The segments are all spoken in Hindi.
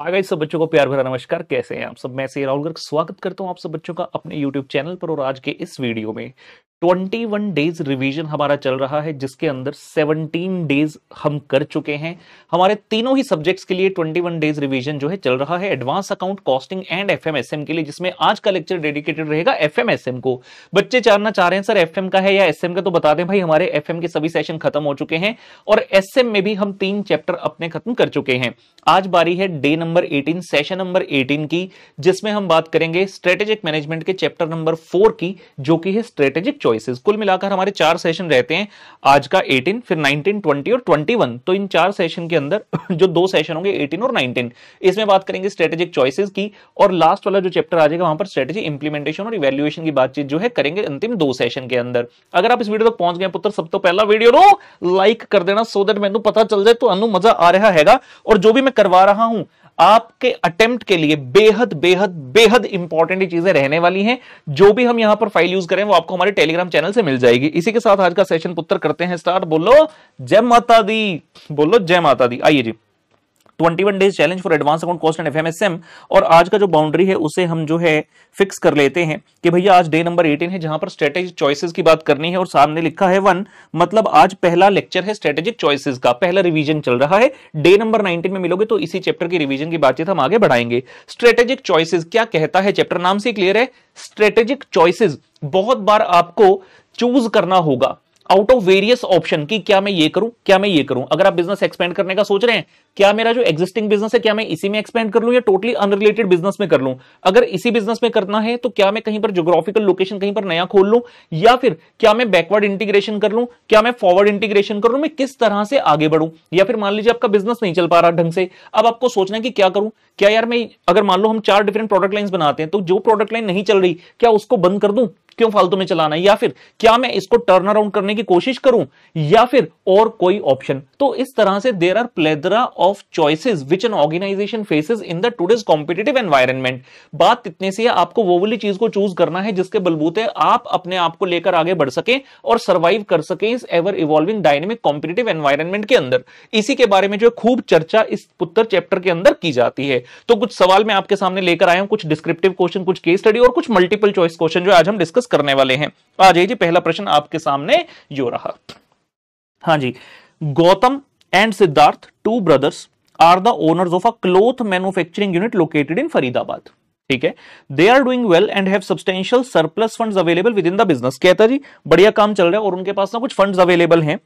आगे सब बच्चों को प्यार भरा नमस्कार कैसे हैं आप सब मैं से राहुल गर्ग स्वागत करता हूं आप सब बच्चों का अपने YouTube चैनल पर और आज के इस वीडियो में ट्वेंटी वन डेज रिविजन हमारा चल रहा है जिसके अंदर सेवनटीन डेज हम कर चुके हैं हमारे तीनों ही सब्जेक्ट्स के लिए वन डेज रिविजन जो है चल रहा है advance account costing and M के लिए जिसमें आज का लेक्चर डेडिकेटेड रहेगा एम को बच्चे जानना चाह रहे हैं सर एफ एम का है या एस एम का तो बता दें भाई हमारे एफ एम के सभी सेशन खत्म हो चुके हैं और एस एम में भी हम तीन चैप्टर अपने खत्म कर चुके हैं आज बारी है day number eighteen session number eighteen की जिसमें हम बात करेंगे स्ट्रेटेजिक मैनेजमेंट के चैप्टर नंबर फोर की जो कि है स्ट्रेटेजिक चॉइसेस कुल मिलाकर हमारे चार सेशन रहते हैं आज का 18 फिर 19 20 और 21 तो इन चार सेशन के अंदर जो दो सेशन होंगे 18 और 19 इसमें बात करेंगे स्ट्रेटेजिक चॉइसेस की और लास्ट वाला जो चैप्टर आ जाएगा वहां पर स्ट्रेटेजी इंप्लीमेंटेशन और इवेल्युएशन की बातचीत जो है करेंगे अंतिम दो सेशन के अंदर अगर आप इस वीडियो तक पहुंच गए पुत्र सब तो पहला वीडियो नो लाइक कर देना सो देट मैं पता चल जाए तो अनु मजा आ रहा है और जो भी मैं करवा रहा हूं आपके अटेम्प्ट के लिए बेहद बेहद बेहद इंपॉर्टेंट चीजें रहने वाली हैं जो भी हम यहां पर फाइल यूज करें वो आपको हमारे टेलीग्राम चैनल से मिल जाएगी इसी के साथ आज का सेशन पुत्र करते हैं स्टार्ट बोलो जय माता दी बोलो जय माता दी आइए जी twenty one days challenge for advance account cost and FMSM और आज का जो बाउंड्री है उसे हम जो है फिक्स कर लेते हैं कि भैया आज डे नंबर एटीन है जहां पर स्ट्रेटेजिक चॉइसेस की बात करनी है और सामने लिखा है वन मतलब आज पहला लेक्चर है स्ट्रेटेजिक चॉइसेस का पहला रिविजन चल रहा है डे नंबर नाइनटीन में मिलोगे तो इसी चैप्टर की रिविजन की बातचीत हम आगे बढ़ाएंगे स्ट्रेटेजिक चॉइसिस क्या कहता है चैप्टर नाम से क्लियर है स्ट्रेटेजिक चॉइसिस बहुत बार आपको चूज करना होगा आउट ऑफ वेरियस ऑप्शन की क्या मैं ये करूं क्या मैं ये करूं अगर आप बिजनेस एक्सपेंड करने का सोच रहे हैं क्या मेरा जो एग्जिस्टिंग बिजनेस है क्या मैं इसी में एक्सपेंड कर लूँ या टोटली अनरिलेटेड बिजनेस में कर लूँ अगर इसी बिजनेस में करना है तो क्या मैं कहीं पर जोग्राफिकल लोकेशन कहीं पर नया खोल लूँ या फिर क्या मैं बैकवर्ड इंटीग्रेशन कर लूँ क्या मैं फॉरवर्ड इंटीग्रेशन कर लूं मैं किस तरह से आगे बढ़ूँ या फिर मान लीजिए आपका बिजनेस नहीं चल पा रहा ढंग से अब आपको सोचना है कि क्या करूं क्या यार मैं अगर मान लो हम चार डिफरेंट प्रोडक्ट लाइन बनाते हैं तो जो प्रोडक्ट लाइन नहीं चल रही क्या उसको बंद कर दूँ क्यों फालतू में चलाना है या फिर क्या मैं इसको टर्न अराउंड करने की कोशिश करूं या फिर और कोई ऑप्शन तो इस तरह से there are plethora of choices which an organisation faces in the today's competitive environment बात इतने से है आपको वो वाली चीज को चूज करना है जिसके बलबूते आप अपने आप को लेकर आगे बढ़ सके और सर्वाइव कर सके इस ever evolving dynamic competitive environment के अंदर इसी के बारे में जो खूब चर्चा इस पुत्र चैप्टर के अंदर की जाती है तो कुछ सवाल मैं आपके सामने लेकर आया हूं कुछ डिस्क्रिप्टिव क्वेश्चन कुछ केस स्टडी और कुछ मल्टीपल चॉइस क्वेश्चन जो आज हम डिस्कस करने वाले हैं आ जाइए जी पहला प्रश्न आपके सामने जो रहा हाँ जी Gautam and Siddharth two brothers are the owners of a cloth manufacturing unit located in Faridabad ठीक है they are doing well and have substantial surplus fund available within the business कहता जी बढ़िया काम चल रहा है और उनके पास ना कुछ फंड अवेलेबल हैं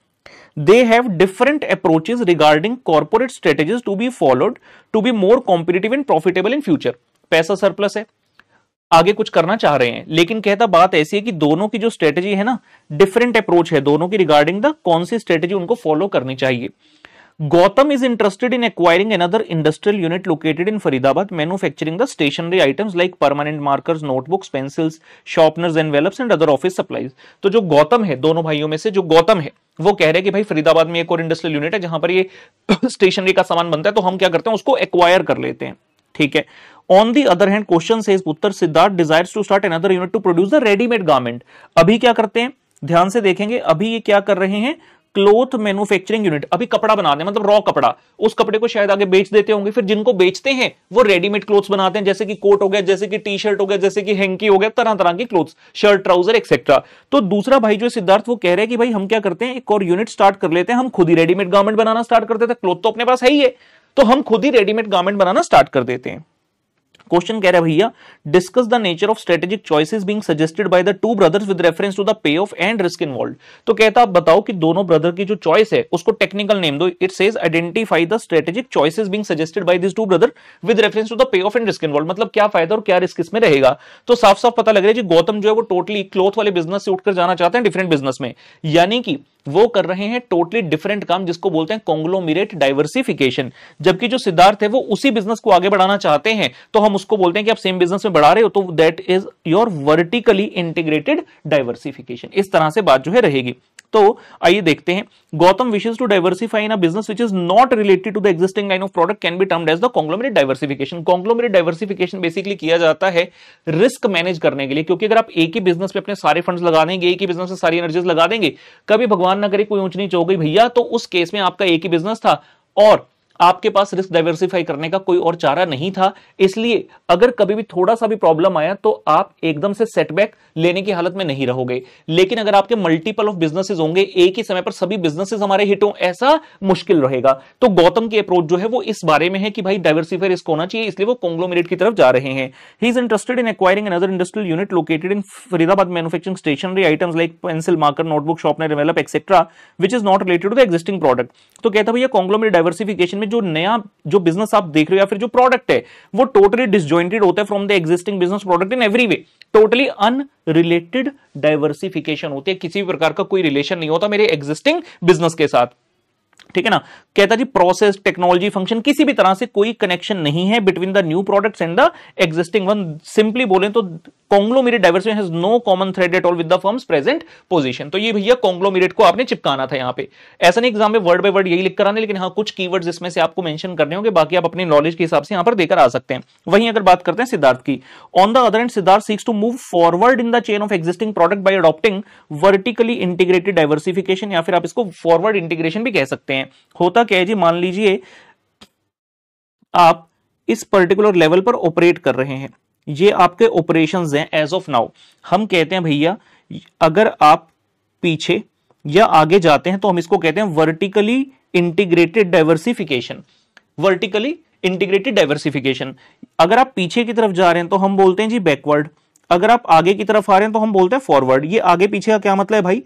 they have different approaches regarding corporate strategy to be followed to be more competitive and profitable in future पैसा सरप्लस है आगे कुछ करना चाह रहे हैं लेकिन कहता बात ऐसी है कि दोनों की जो स्ट्रेटेजी है ना डिफरेंट अप्रोच है दोनों की रिगार्डिंग द कौन सी स्ट्रेटेजी उनको फॉलो करनी चाहिए Gautam is interested in acquiring another industrial unit located in Faridabad manufacturing the stationery items like permanent markers notebooks pencils sharpeners and envelopes and other office supplies तो जो गौतम है दोनों भाइयों में से जो गौतम है वो कह रहे हैं कि भाई फरीदाबाद में एक और इंडस्ट्रियल यूनिट है जहां पर ये स्टेशनरी का सामान बनता है तो हम क्या करते हैं उसको एक्वायर कर लेते हैं ठीक है on the other hand question से उत्तर Siddharth desires to start another unit to produce the readymade garment अभी क्या करते हैं ध्यान से देखेंगे अभी ये क्या कर रहे हैं क्लोथ मैन्युफैक्चरिंग यूनिट अभी कपड़ा बनाते हैं मतलब रॉ कपड़ा उस कपड़े को शायद आगे बेच देते होंगे फिर जिनको बेचते हैं वो रेडीमेड क्लोथ्स बनाते हैं जैसे कि कोट हो गया जैसे कि टी शर्ट हो गया जैसे कि हैंकी हो गया तरह तरह के क्लोथ्स शर्ट ट्राउजर एक्सेट्रा तो दूसरा भाई जो सिद्धार्थ वो कह रहे हैं कि भाई हम क्या करते हैं एक और यूनिट स्टार्ट कर लेते हैं हम खुद ही रेडीमेड गार्मेंट बनाना स्टार्ट करते थे क्लोथ तो अपने पास है ही है तो हम खुद ही रेडीमेड गारमेंट बनाना स्टार्ट कर देते हैं क्वेश्चन कह रहा है भैया discuss the nature of strategic choices being suggested by the two brothers with reference to the payoff and risk involve तो कहता आप बताओ कि दोनों ब्रदर की जो चॉइस है उसको टेक्निकल नेम दो it says identify the strategic choices being suggested by this two brother with reference to the payoff and risk involve मतलब क्या फायदा और क्या रिस्क इसमें रहेगा तो साफ साफ पता लग रहा है कि गौतम जो है वो टोटली क्लोथ वाले बिजनेस से उठकर जाना चाहते हैं डिफरेंट बिजनेस में यानी कि वो कर रहे हैं टोटली डिफरेंट काम जिसको बोलते हैं कॉन्ग्लोमिरेट डाइवर्सिफिकेशन जबकि जो सिद्धार्थ है वो उसी बिजनेस को आगे बढ़ाना चाहते हैं तो हम उसको बोलते हैं कि आप सेम बिजनेस में बढ़ा रहे हो तो that is your vertically integrated diversification इस तरह से बात जो है रहेगी तो आइए देखते हैं Gautam wishes to diversify in business which is not related to the existing line of product can be term as the conglomerate diversification conglomerate diversification basically किया जाता है रिस्क मैनेज करने के लिए क्योंकि अगर आप एक ही बिजनेस पे अपने सारे फंड लगा देंगे एक ही बिजनेस में सारी एनर्जीज लगा देंगे कभी भगवान ना करे कोई ऊंच नीच हो गई भैया तो उस केस में आपका एक ही बिजनेस था और आपके पास रिस्क डाइवर्सिफाई करने का कोई और चारा नहीं था इसलिए अगर कभी भी थोड़ा सा भी प्रॉब्लम आया तो आप एकदम से सेटबैक लेने की हालत में नहीं रहोगे लेकिन अगर आपके मल्टीपल ऑफ बिजनेसेस होंगे एक ही समय पर सभी बिजनेसेस हमारे हिट हो ऐसा मुश्किल रहेगा तो गौतम की अप्रोच जो है वो इस बारे में है कि भाई डाइवर्सिफाई रिस्क होना चाहिए इसलिए वो कॉन्ग्लोमेरेट की तरफ जा रहे हैं he is interested in acquiring another industrial unit located in Faridabad manufacturing stationery items like pencil marker notebook sharpener develop etcetera which is not related to the existing product तो कहता भैया कॉन्ग्लोमेट डाइवर्सिफिकेशन में में जो नया जो बिजनेस आप देख रहे हो या फिर जो प्रोडक्ट है वो टोटली डिसजॉइंटेड होता है from the existing business product in every way totally unrelated diversification होती है किसी भी प्रकार का कोई रिलेशन नहीं होता मेरे एग्जिस्टिंग बिजनेस के साथ ठीक है ना कहता जी प्रोसेस टेक्नोलॉजी फंक्शन किसी भी तरह से कोई कनेक्शन नहीं है between the new products and the existing one simply बोले तो conglomerate diversification has no common thread at all with the firm's present position तो ये भैया कॉन्ग्लोमेरेट को आपने चिपकाना था यहाँ पे ऐसा नहीं एग्जाम में वर्ड बाय वर्ड यही लिख कराने लेकिन हाँ कुछ कीवर्ड्स इसमें से आपको मेंशन करने होंगे बाकी आप अपने नॉलेज के हिसाब से यहां पर देकर आ सकते हैं वहीं अगर बात करते हैं सिद्धार्थ की on the other end Siddharth seeks to move forward in the chain of existing product by adopting vertically integrated diversification या फिर आप इसको फॉरवर्ड इंटीग्रेशन भी कह सकते हैं सकते हैं होता क्या है जी मान लीजिए आप इस पर्टिकुलर लेवल पर ऑपरेट कर रहे हैं ये आपके ऑपरेशन हैं एज ऑफ नाउ हम कहते हैं भैया अगर आप पीछे या आगे जाते हैं तो हम इसको कहते हैं vertically integrated diversification vertically integrated diversification अगर आप पीछे की तरफ जा रहे हैं तो हम बोलते हैं जी बैकवर्ड अगर आप आगे की तरफ आ रहे हैं तो हम बोलते हैं फॉरवर्ड ये आगे पीछे का क्या मतलब है भाई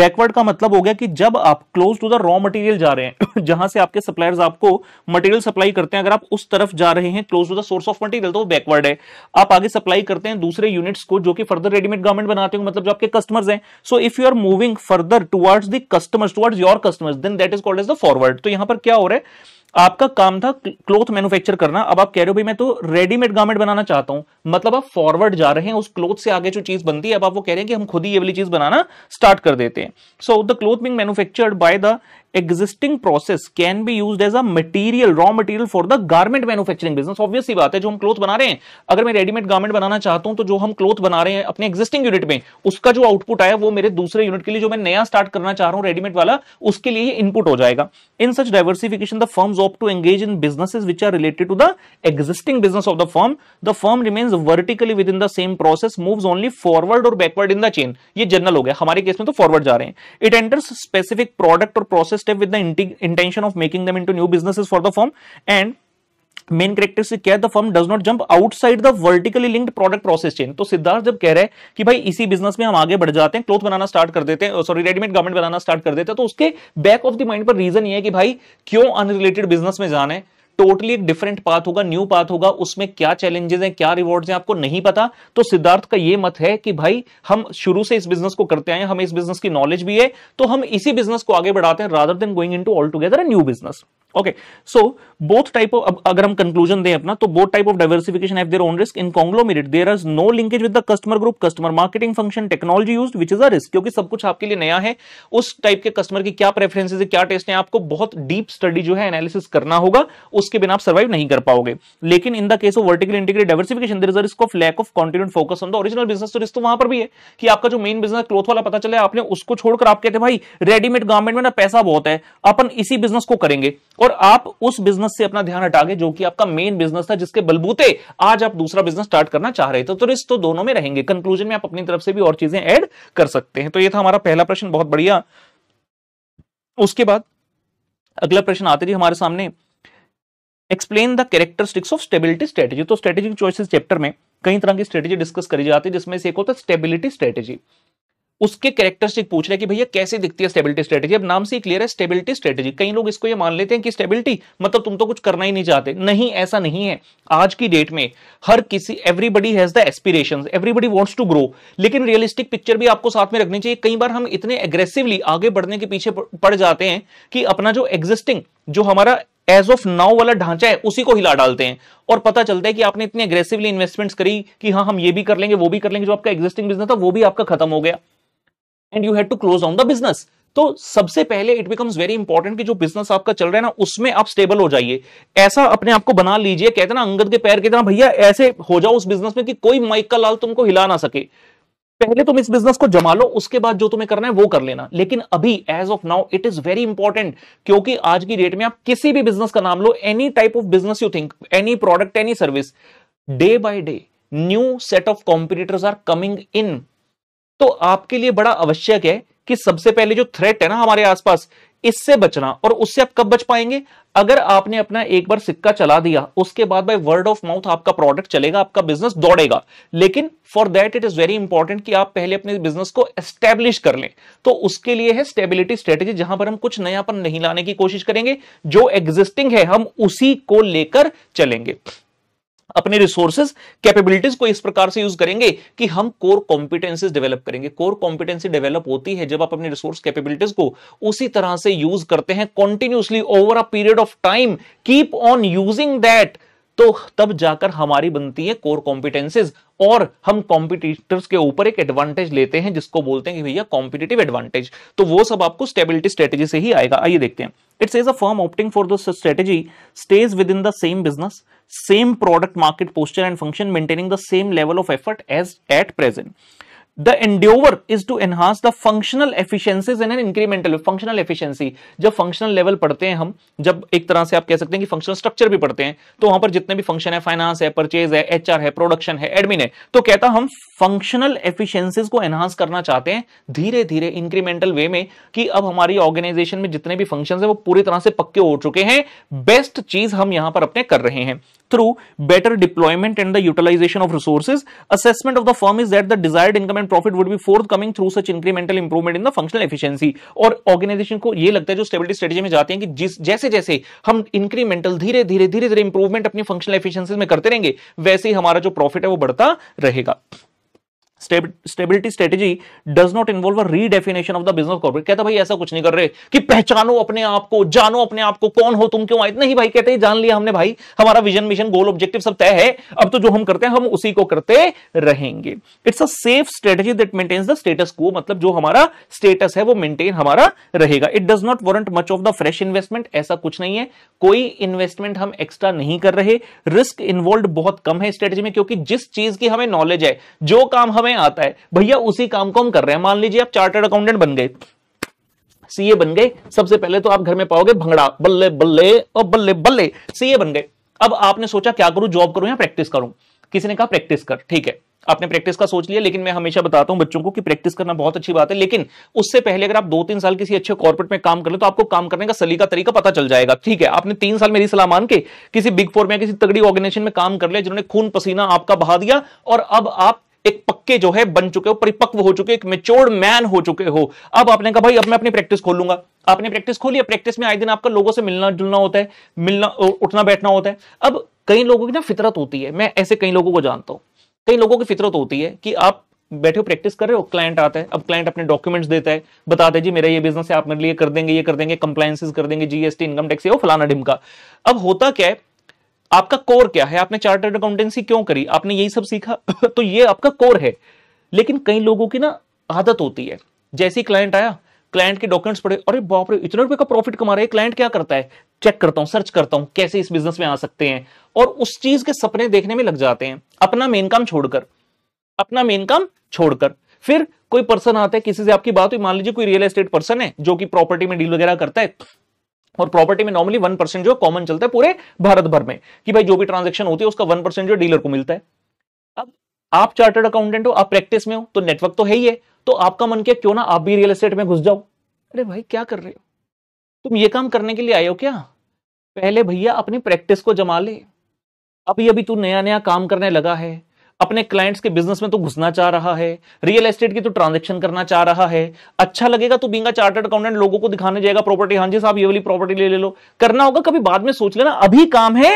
बैकवर्ड का मतलब हो गया कि जब आप close to the raw material जा रहे हैं जहां से आपके सप्लायर्स आपको मटेरियल सप्लाई करते हैं अगर आप उस तरफ जा रहे हैं close to the source of material तो वो बैकवर्ड है आप आगे सप्लाई करते हैं दूसरे यूनिट्स को जो कि फर्दर रेडीमेड गार्मेंट बनाते हो मतलब जो आपके कस्टमर्स हैं so if you are moving further towards the customers towards your customers then that is called as the forward तो यहां पर क्या हो रहा है आपका काम था क्लोथ मैन्युफैक्चर करना अब आप कह रहे हो भाई मैं तो रेडीमेड गारमेंट बनाना चाहता हूं मतलब आप फॉरवर्ड जा रहे हैं उस क्लोथ से आगे जो चीज बनती है अब आप वो कह रहे हैं कि हम खुद ही ये वाली चीज बनाना स्टार्ट कर देते हैं so the cloth being manufactured by the existing process can be use as a material raw material for the garment manufacturing business obviously बात है जो हम क्लोथ बना रहे हैं अगर मैं रेडीमेड गारमेंट बनाना चाहता हूं तो जो हम क्लोथ बना रहे हैं अपने एग्जिस्टिंग यूनिट में उसका जो आउटपुट आया वो मेरे दूसरे यूनिट के लिए जो मैं नया स्टार्ट करना चाह रहा हूं रेडीमेड वाला उसके लिए इनपुट हो जाएगा in such diversification the firm opt to engage in business which are related to the existing business of the firm the firm remains vertically within the same process move only forward और बैकवर्ड इन द चेन ये जनरल हो गया हमारे केस में तो फॉरवर्ड जा रहे हैं इट एंटर्स स्पेसिफिक प्रोडक्ट और process step with the intention of making them into new businesses for the firm and main characteristic क्या है the firm does not jump outside the vertically linked product process chain तो सिद्धार्थ जब कह रहे हैं कि भाई इसी बिजनेस में हम आगे बढ़ जाते हैं क्लोथ बनाना स्टार्ट कर देते हैं सॉरी रेडीमेड गार्मेंट बनाना स्टार्ट कर देते हैं तो उसके बैक ऑफ द माइंड पर रीजन ये है कि भाई क्यों अनरिलेटेड बिजनेस में जाना है टोटली एक डिफरेंट पाथ होगा न्यू पाथ होगा उसमें क्या चैलेंजेस हैं क्या रिवॉर्ड्स हैं आपको नहीं पता तो सिद्धार्थ का ये मत है कि भाई हम शुरू से इस बिजनेस को करते आए हमें इस बिजनेस की नॉलेज भी है तो हम इसी बिजनेस को आगे बढ़ाते हैं rather than going into altogether new business okay so both type of अगर हम कंक्लूजन दें अपना तो both type of diversification have their own risk in conglomerate there is no linkage with the customer group customer marketing function technology use which is a risk क्योंकि सब कुछ आपके लिए नया है उस टाइप के कस्टमर की क्या प्रेफरेंसेज है क्या टेस्ट है आपको बहुत डीप स्टडी जो है एनालिसिस करना होगा उसके बिना आप सर्वाइव नहीं कर पाओगे लेकिन in the case of vertical integrate diversification there is a risk of lack of continued focus on the original business तो रिस्क तो वहां पर भी है कि आपका जो मेन बिजनेस क्लोथ वाला पता चले आपने उसको छोड़कर आप कहते भाई रेडीमेड गार्मेंट में ना पैसा बहुत है अपन इसी बिजनेस को करेंगे और आप उस बिजनेस से अपना ध्यान हटा गए जो कि आपका मेन बिजनेस था जिसके बलबूते आज आप दूसरा बिजनेस स्टार्ट करना चाह रहे थे तो रिस्क तो दोनों में रहेंगे कंक्लूजन में आप अपनी तरफ से भी और चीजें ऐड कर सकते हैं तो ये था हमारा पहला प्रश्न बहुत बढ़िया उसके बाद अगला प्रश्न आते जी हमारे सामने explain the characteristics of stability strategy तो स्ट्रेटेजिक चॉइसेस चैप्टर में कई तरह की स्ट्रेटेजी डिस्कस करी जाती है जिसमें से एक होता है स्टेबिलिटी स्ट्रेटेजी उसके कैरेक्टरिस्टिक पूछ रहे कि भैया कैसे दिखती है स्टेबिलिटी स्ट्रेटेजी अब नाम से ही क्लियर है स्टेबिलिटी स्ट्रेटेजी कई लोग इसको ये मान लेते हैं कि स्टेबिलिटी मतलब तुम तो कुछ करना ही नहीं चाहते नहीं ऐसा नहीं है आज की डेट में हर किसी everybody has the aspiration everybody wants to grow लेकिन रियलिस्टिक पिक्चर भी आपको साथ में रखनी चाहिए कई बार हम इतने एग्रेसिवली आगे बढ़ने के पीछे पड़ जाते हैं कि अपना जो एग्जिस्टिंग जो हमारा एज ऑफ नाउ वाला ढांचा है उसी को हिला डालते हैं और पता चलता है कि आपने इतनी एग्रेसिवली इन्वेस्टमेंट्स करी कि हाँ हम ये भी कर लेंगे वो भी कर लेंगे जो आपका एग्जिस्टिंग बिजनेस था वो भी आपका खत्म हो गया and you had to close on the business तो सबसे पहले इट बिकम्स वेरी इंपॉर्टेंट कि जो बिजनेस आपका चल रहा है ना उसमें आप स्टेबल हो जाइए ऐसा अपने आप को बना लीजिए कहते ना अंगद के पैर कहते ना भैया ऐसे हो जाओ उस बिजनेस में कि कोई माइक का लाल तुमको हिला ना सके पहले तुम इस बिजनेस को जमा लो उसके बाद जो तुम्हें करना है वो कर लेना लेकिन अभी as of now it is very important क्योंकि आज की डेट में आप किसी भी बिजनेस का नाम लो any type of business you think any product any service day by day new set of competitors are coming in तो आपके लिए बड़ा आवश्यक है कि सबसे पहले जो थ्रेट है ना हमारे आसपास इससे बचना और उससे आप कब बच पाएंगे अगर आपने अपना एक बार सिक्का चला दिया उसके बाद बाय वर्ड ऑफ माउथ आपका प्रोडक्ट चलेगा आपका बिजनेस दौड़ेगा लेकिन for that it is very important कि आप पहले अपने बिजनेस को एस्टेब्लिश कर लें तो उसके लिए है स्टेबिलिटी स्ट्रेटेजी जहां पर हम कुछ नयापन नहीं लाने की कोशिश करेंगे जो एग्जिस्टिंग है हम उसी को लेकर चलेंगे अपने रिसोर्सेज कैपेबिलिटीज को इस प्रकार से यूज करेंगे कि हम कोर कॉम्पिटेंसीज डेवलप करेंगे कोर कॉम्पिटेंसी डेवलप होती है जब आप अपने रिसोर्स कैपेबिलिटीज को उसी तरह से यूज करते हैं continuously over a period of time keep on using that तो तब जाकर हमारी बनती है कोर कॉम्पिटेंसीज और हम कॉम्पिटिटर्स के ऊपर एक एडवांटेज लेते हैं जिसको बोलते हैं कि भैया कॉम्पिटेटिव एडवांटेज तो वो सब आपको स्टेबिलिटी स्ट्रेटेजी से ही आएगा आइए देखते हैं it's is a firm opting for the strategy stage within the same business same product market posture and function maintaining the same level of effort as at present. The endeavor is to enhance the functional efficiencies in an incremental functional efficiency. jab functional level padhte hain hum jab ek tarah se aap keh sakte hain ki functional structure bhi padhte hain to wahan par jitne bhi function hai finance hai purchase hai HR hai production hai admin hai to kehta hum functional efficiencies ko enhance karna chahte hain dheere dheere incremental way mein ki ab hamari organization mein jitne bhi functions hai wo puri tarah se pakke ho chuke hain best cheez hum yahan par apne kar rahe hain through better deployment and the utilization of resources. Assessment of the firm is that the desired income and profit would be forthcoming through such incremental improvement in the functional efficiency. और organization को ये लगता है जो stability strategy में जाते हैं कि जिस जैसे जैसे हम incremental धीरे धीरे धीरे धीरे improvement अपनी functional efficiencies में करते रहेंगे वैसे ही हमारा जो profit है वो बढ़ता रहेगा stability strategy does not involve a redefinition of the business corporate कहता भाई ऐसा कुछ नहीं कर रहे कि पहचानो अपने आप को जानो अपने आप को कौन हो तुम क्यों आए नहीं भाई कहते जान लिया हमने भाई हमारा विजन मिशन गोल ऑब्जेक्टिव सब तय है अब तो जो हम करते हैं हम उसी को करते रहेंगे it's a safe strategy that maintains the status quo मतलब जो हमारा स्टेटस है वो मेंटेन हमारा रहेगा it does not warrant much of the fresh investment ऐसा कुछ नहीं है कोई इन्वेस्टमेंट हम एक्स्ट्रा नहीं कर रहे रिस्क इन्वॉल्व बहुत कम है स्ट्रेटेजी में क्योंकि जिस चीज की हमें नॉलेज है जो काम हमें में आता है भैया उसी काम को हम कर रहे हैं मान लीजिए आप चार्टर्ड अकाउंटेंट बन गए सीए बन गए सबसे पहले तो आप घर में पाओगे भंगड़ा बल्ले बल्ले और बल्ले बल्ले सीए बन गए अब आपने सोचा क्या करूं जॉब करूं या प्रैक्टिस करूं किसी ने कहा प्रैक्टिस कर ठीक है आपने प्रैक्टिस का सोच लिया लेकिन मैं हमेशा बताता हूं बच्चों को कि प्रैक्टिस करना बहुत अच्छी बात है लेकिन उससे पहले अगर आप दो तीन साल किसी अच्छे कॉर्पोरेट में काम कर ले तो आपको काम करने का सलीका तरीका पता चल जाएगा ठीक है आपने तीन साल मेरी सलाह मान के किसी बिग फोर में किसी तगड़ी ऑर्गेनाइजेशन में काम कर लिया जिन्होंने खून पसीना आपका बहा दिया और अब आप एक पक्के जो है बन चुके हो परिपक्व हो चुके एक मेच्योर्ड मैन हो चुके हो अब आपने कहा भाई अब मैं अपनी प्रैक्टिस खोलूंगा आपने प्रैक्टिस खोली है प्रैक्टिस में आए दिन आपका लोगों से मिलना जुलना होता है मिलना उठना बैठना होता है अब कई लोगों की ना फितरत होती है मैं ऐसे कई लोगों को जानता हूं कई लोगों की फितरत होती है कि आप बैठे हो प्रैक्टिस कर रहे हो क्लाइंट आता है अब क्लाइंट अपने डॉक्यूमेंट्स देता है बताते हैं जी मेरा ये बिजनेस है आप मेरे लिए कर देंगे ये कर देंगे कंप्लाइंसेस कर देंगे जीएसटी इनकम टैक्स ये फलाना ढिमका अब होता क्या है आपका कोर क्या है आपने चार्टर्ड अकाउंटेंसी क्यों करी आपने यही सब सीखा तो ये आपका कोर है लेकिन कई लोगों की ना आदत होती है जैसे ही क्लाइंट आया क्लाइंट के डॉक्यूमेंट्स पढ़े अरे बाप रे इतने रुपए का प्रॉफिट कमा रहा है क्लाइंट क्या करता है चेक करता हूं सर्च करता हूं कैसे इस बिजनेस में आ सकते हैं और उस चीज के सपने देखने में लग जाते हैं अपना मेन काम छोड़कर अपना मेन काम छोड़कर फिर कोई पर्सन आता है किसी से आपकी बात हुई मान लीजिए कोई रियल एस्टेट पर्सन है जो कि प्रॉपर्टी में डील वगैरह करता है और प्रॉपर्टी में नॉर्मली वन परसेंट जो कॉमन चलता है पूरे भारत भर में कि भाई जो भी ट्रांजेक्शन होती है उसका वन परसेंट जो डीलर को मिलता है अब आप चार्टर्ड अकाउंटेंट हो आप प्रैक्टिस में हो तो नेटवर्क तो है ही है तो आपका मन किया क्यों ना आप भी रियल एस्टेट में घुस जाओ अरे भाई क्या कर रहे हो तुम ये काम करने के लिए आए हो क्या पहले भैया अपनी प्रैक्टिस को जमा ले अभी अभी तू नया नया काम करने लगा है अपने क्लाइंट्स के बिजनेस में तो घुसना चाह रहा है रियल एस्टेट की तो ट्रांजेक्शन करना चाह रहा है अच्छा लगेगा तो बींगा चार्टर्ड अकाउंटेंट लोगों को दिखाने जाएगा प्रॉपर्टी हाँ जी साहब ये वाली प्रॉपर्टी ले ले लो करना होगा कभी बाद में सोच लेना अभी काम है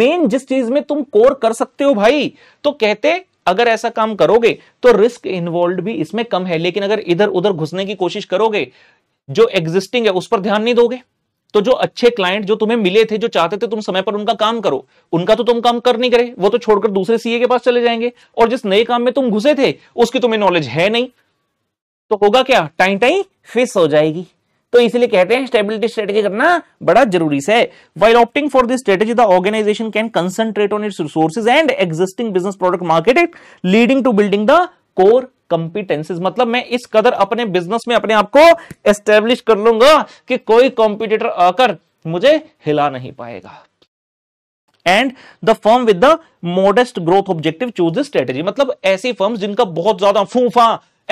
मेन जिस चीज में तुम कोर कर सकते हो भाई तो कहते अगर ऐसा काम करोगे तो रिस्क इन्वॉल्व भी इसमें कम है लेकिन अगर इधर उधर घुसने की कोशिश करोगे जो एग्जिस्टिंग है उस पर ध्यान नहीं दोगे तो जो अच्छे क्लाइंट जो तुम्हें मिले थे जो चाहते थे तुम समय पर उनका काम करो उनका तो तुम काम कर नहीं करे वो तो छोड़कर दूसरे सीए के पास चले जाएंगे और जिस नए काम में तुम घुसे थे उसकी तुम्हें नॉलेज है नहीं तो होगा क्या टाइम टाइम फिक्स हो जाएगी तो इसलिए कहते हैं स्टेबिलिटी स्ट्रेटेजी करना बड़ा जरूरी है while opting for this strategy the organisation can concentrate on its resources and existing business product market leading to building the core competencies मतलब मैं इस कदर अपने बिजनेस में अपने आप को एस्टेब्लिश कर लूंगा कि कोई कॉम्पिटिटर आकर मुझे हिला नहीं पाएगा and the firm with the modest growth objective choose the strategy मतलब ऐसी फर्म जिनका बहुत ज्यादा फूफा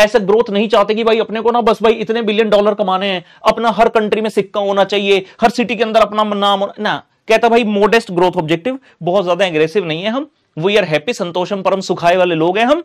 ऐसे ग्रोथ नहीं चाहते कि भाई अपने को ना बस भाई इतने बिलियन डॉलर कमाने हैं अपना हर कंट्री में सिक्का होना चाहिए हर सिटी के अंदर अपना नाम ना कहता भाई मोडेस्ट ग्रोथ ऑब्जेक्टिव बहुत ज्यादा एग्रेसिव नहीं है हम वी आर हैप्पी संतोषम परम सुखाए वाले लोग हैं हम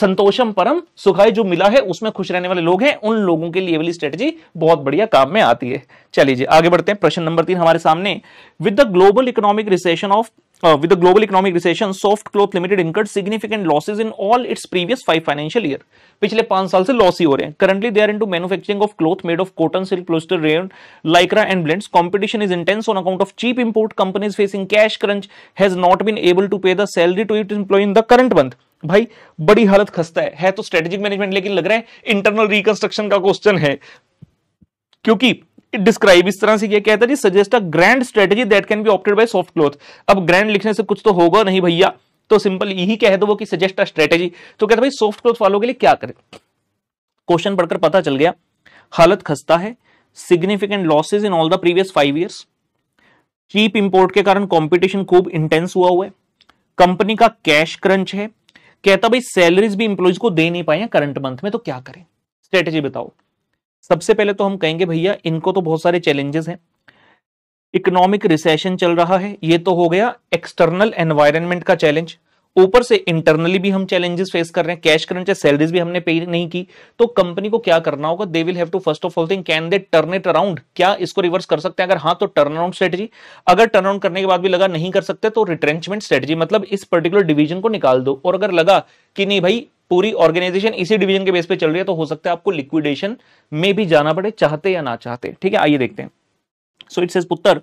संतोषम परम सुखाय जो मिला है उसमें खुश रहने वाले लोग हैं उन लोगों के लिए वाली स्ट्रेटेजी बहुत बढ़िया काम में आती है चलिए आगे बढ़ते हैं प्रश्न नंबर तीन हमारे सामने with the global economic recession of with the global economic recession soft cloth limited incurred significant losses in all its previous five financial year पिछले पांच साल से लॉस ही हो रहे हैं currently they are into manufacturing of cloth made of cotton silk polyester rayon lycra and blends competition is intense on account of cheap import companies facing cash crunch has not been able to पे the salary to it employ in the current month भाई बड़ी हालत खस्ता है, है तो स्ट्रेटेजिक मैनेजमेंट लेकिन लग रहा है इंटरनल रिकंस्ट्रक्शन का क्वेश्चन है क्योंकि डिस्क्राइब इस तरह से किया कहता है जी suggest a grand strategy that can be opted by soft cloth अब ग्रैंड लिखने से कुछ तो होगा नहीं भैया तो सिंपल यही कह दो वो कि सजेस्ट अ स्ट्रेटेजी तो कहता भाई सॉफ्ट क्लोथ वालों के लिए क्या करें क्वेश्चन पढ़कर पता चल गया हालत खस्ता है significant losses in all the previous five years cheap import के कारण कंपटीशन खूब इंटेंस हुआ हुआ है कंपनी का कैश क्रंच है कहता भाई सैलरीज भी इंप्लॉइज को दे नहीं पाए हैं करंट मंथ में तो क्या करें स्ट्रेटेजी बताओ सबसे पहले तो हम कहेंगे भैया इनको तो बहुत सारे चैलेंजेस हैं इकोनॉमिक रिसेशन चल रहा है ये तो हो गया एक्सटर्नल एनवायरनमेंट का चैलेंज ऊपर से इंटरनली भी हम चैलेंजेस फेस कर रहे हैं कैश करंट या सैलरीज भी हमने पे नहीं की तो कंपनी को क्या करना होगा they will have to first of all thing can they turn it around क्या इसको रिवर्स कर सकते हैं अगर हाँ तो टर्न अराउंड स्ट्रेटेजी अगर टर्न अराउंड करने के बाद भी लगा नहीं कर सकते तो रिट्रेंचमेंट स्ट्रेटेजी मतलब इस पर्टिकुलर डिवीजन को निकाल दो और अगर लगा कि नहीं भाई पूरी ऑर्गेनाइजेशन इसी डिवीजन के बेस पे चल रही है तो हो सकता है आपको लिक्विडेशन में भी जाना पड़े चाहते या ना चाहते ठीक है आइए देखते हैं So it says, Puttar,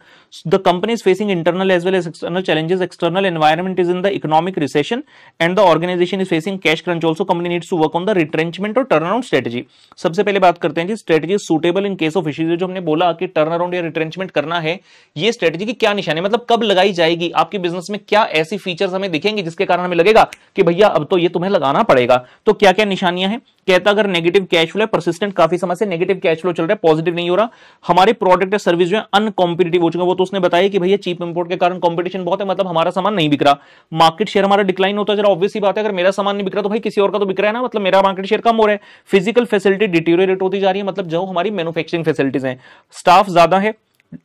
the company is facing internal as well as external challenges. External environment is in the economic recession and the organization is facing cash crunch. Also, company needs to work on the retrenchment or turnaround strategy सबसे पहले बात करते हैं जी strategy suitable in case of issues जो हमने बोला कि turnaround या retrenchment करना है ये strategy की क्या निशानी मतलब कब लगाई जाएगी आपके business में क्या ऐसी features हमें दिखेंगे जिसके कारण हमें लगेगा कि भैया अब तो ये तुम्हें लगाना पड़ेगा तो क्या क्या निशानियां हैं कहता अगर नेगेटिव कैश फ्लो है परसिस्टेंट काफी समय से नेगेटिव कैश फ्लो चल रहा है पॉजिटिव नहीं हो रहा हमारे प्रोडक्ट या सर्विस जो है अनकॉम्पिटेटिव हो चुका वो तो उसने बताया कि भैया चीप इंपोर्ट के कारण कंपटीशन बहुत है मतलब हमारा सामान नहीं बिक रहा मार्केट शेयर हमारा डिक्लाइन होता है जरा ऑब्वियस बात है अगर मेरा सामान नहीं बिक रहा तो भाई किसी और का तो बिक रहा है ना मतलब मेरा मार्केट शेयर कम हो रहा है फिजिकल फैसिलिटी डिटेरियरेट होती जा रही है मतलब जो हमारी मैनुफैक्चरिंग फैसिलिटीज है स्टाफ ज्यादा है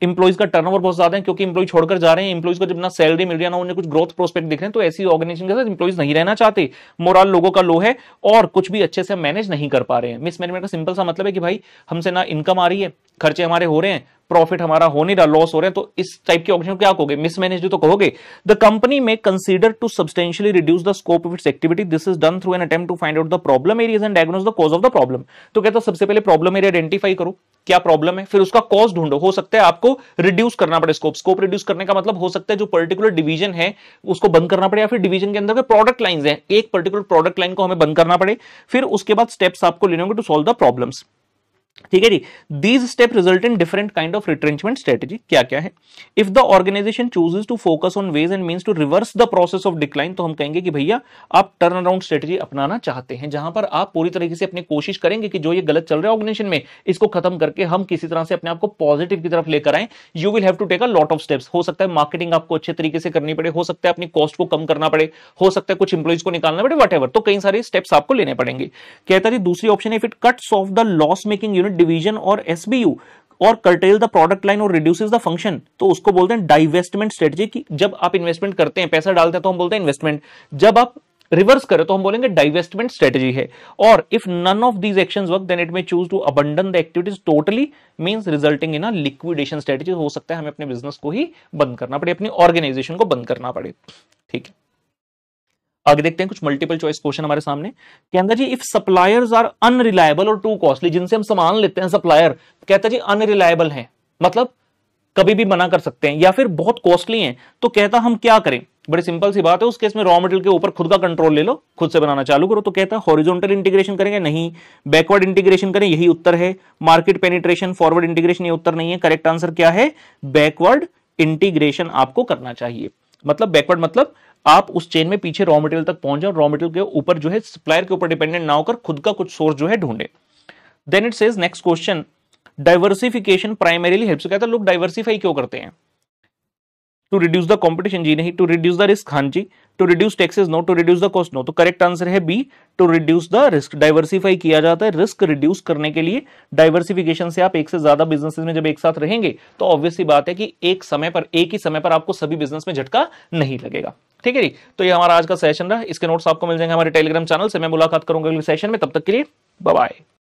इंप्लॉइज का टर्नओवर बहुत ज्यादा है क्योंकि इंप्लॉइज छोड़कर जा रहे हैं इंप्लॉइज को जब ना सैलरी मिल रही है ना उन्हें कुछ ग्रोथ प्रोस्पेक्ट दिख रहे हैं तो ऐसी ऑर्गेनाइजेशन के साथ इंप्लॉइज नहीं रहना चाहते मोरल लोगों का लो है और कुछ भी अच्छे से मैनेज नहीं कर पा रहे हैं मिस मैनेजमेंट का सिंपल सा मतलब है कि भाई हमसे ना इनकम आ रही है खर्चे हमारे हो रहे हैं प्रॉफिट हमारा हो नहीं रहा लॉस हो रहे हैं तो इस टाइप के ऑप्शन क्या कहोगे मिसमैनेज तो कहोगे द कंपनी में consider to substantially reduce the scope of its activity this is done through an attempt to find out the problem areas and diagnose the cause of the problem तो कहता सबसे पहले प्रॉब्लम एरिया आइडेंटिफाई करो क्या प्रॉब्लम है फिर उसका कॉज ढूंढो हो सकता है आपको रिड्यूस करना पड़े स्कोप स्कोप रिड्यूस करने का मतलब हो सकता है जो पर्टिकुलर डिवीजन है उसको बंद करना पड़े या फिर डिवीजन के अंदर के प्रोडक्ट लाइन है एक पर्टिकुलर प्रोडक्ट लाइन को हमें बंद करना पड़े फिर उसके बाद स्टेप्स आपको लेने होंगे टू सॉल्व द प्रॉब्लम्स ठीक है जी these step result in different kind of retrenchment strategy क्या क्या है if the organization chooses to focus on ways and mean to reverse the process of decline तो हम कहेंगे कि भैया आप टर्न अराउंड स्ट्रेटेजी अपनाना चाहते हैं जहां पर आप पूरी तरीके से अपनी कोशिश करेंगे कि जो ये गलत चल रहा है ऑर्गेनाइजेशन में इसको खत्म करके हम किसी तरह से अपने आप को पॉजिटिव की तरफ लेकर आए you will have to take a lot of steps हो सकता है मार्केटिंग आपको अच्छे तरीके से करनी पड़े हो सकता है अपनी कॉस्ट को कम करना पड़े हो सकता है कुछ इंप्लॉइज को निकालना पड़े वट तो कई सारे स्टेप्स आपको लेने पड़ेंगे कहता जी दूसरी option if it cuts off the loss making unit division और एसबीयू और कर्टेल द प्रोडक्ट लाइन और रिड्यूस द फंक्शन तो उसको बोलते हैं डाइवेस्टमेंट स्ट्रेटजी की जब आप इन्वेस्टमेंट करते हैं पैसा डालते हैं तो हम बोलते हैं इन्वेस्टमेंट जब आप रिवर्स करे तो हम बोलेंगे डाइवेस्टमेंट स्ट्रेटजी है और if none of these action work then it may choose to abandon the activities totally mean resulting in liquidation strategy हो सकता है हमें अपने बिजनेस को ही बंद करना पड़े अपनी ऑर्गेनाइजेशन को बंद करना पड़े ठीक है आगे देखते हैं कुछ मल्टीपल चॉइस क्वेश्चन हमारे सामने कहता जी इफ सप्लायर्स आर अनरिलायबल और टू कॉस्टली जिनसे हम सामान लेते हैं सप्लायर कहता जी अनरिलायबल है मतलब कभी भी मना कर सकते हैं या फिर बहुत कॉस्टली हैं तो कहता हम क्या करें बड़ी सिंपल सी बात है उस केस में रॉ मटेरियल के ऊपर खुद का कंट्रोल ले लो खुद से बनाना चालू करो तो कहता है हॉरिजॉन्टल इंटीग्रेशन करेंगे नहीं बैकवर्ड इंटीग्रेशन करें यही उत्तर है मार्केट पेनिट्रेशन फॉरवर्ड इंटीग्रेशन ये उत्तर नहीं है करेक्ट आंसर क्या है बैकवर्ड इंटीग्रेशन आपको करना चाहिए मतलब बैकवर्ड मतलब आप उस चेन में पीछे रॉ मटेरियल तक पहुंच जाओ रॉ मटेरियल के ऊपर जो है सप्लायर के ऊपर डिपेंडेंट ना होकर खुद का कुछ सोर्स जो है ढूंढे then it says next question diversification primarily help से कहता है लोग डाइवर्सिफाई क्यों करते हैं टू रिड्यूस द कॉम्पिटिशन जी नहीं टू रिड्यूस द रिस्क हाँ जी to reduce taxes no to reduce the cost no तो करेक्ट आंसर है B to reduce the risk diversify किया जाता है रिस्क रिड्यूस करने के लिए डाइवर्सिफिकेशन से आप एक से ज्यादा बिजनेस में जब एक साथ रहेंगे तो ऑब्वियसली बात है कि एक समय पर एक ही समय पर आपको सभी बिजनेस में झटका नहीं लगेगा ठीक है जी तो ये हमारा आज का सेशन रहा इसके नोट्स आपको मिल जाएंगे हमारे टेलीग्राम चैनल से मैं मुलाकात करूंगा अगले सेशन में तब तक के लिए बाय